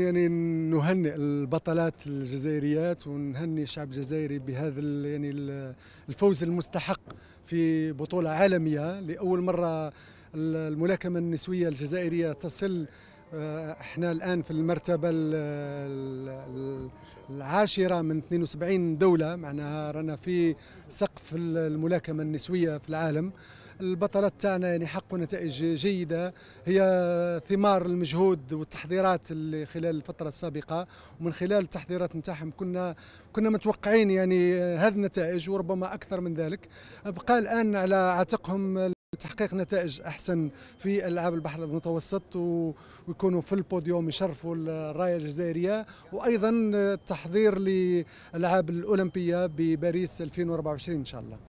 يعني نهنئ البطلات الجزائريات ونهني الشعب الجزائري بهذا يعني الفوز المستحق في بطولة عالمية لأول مرة الملاكمة النسوية الجزائرية تصل آه، احنا الآن في المرتبة العاشرة من 72 دولة معناها رانا في سقف الملاكمة النسوية في العالم البطلات تاعنا يعني حقوا نتائج جيدة هي ثمار المجهود والتحضيرات اللي خلال الفترة السابقة ومن خلال التحضيرات نتاعهم كنا كنا متوقعين يعني هذه النتائج وربما أكثر من ذلك بقى الآن على عاتقهم تحقيق نتائج احسن في العاب البحر المتوسط ويكونوا في البوديوم يشرفوا الرايه الجزائريه وايضا التحضير للالعاب الاولمبيه بباريس 2024 ان شاء الله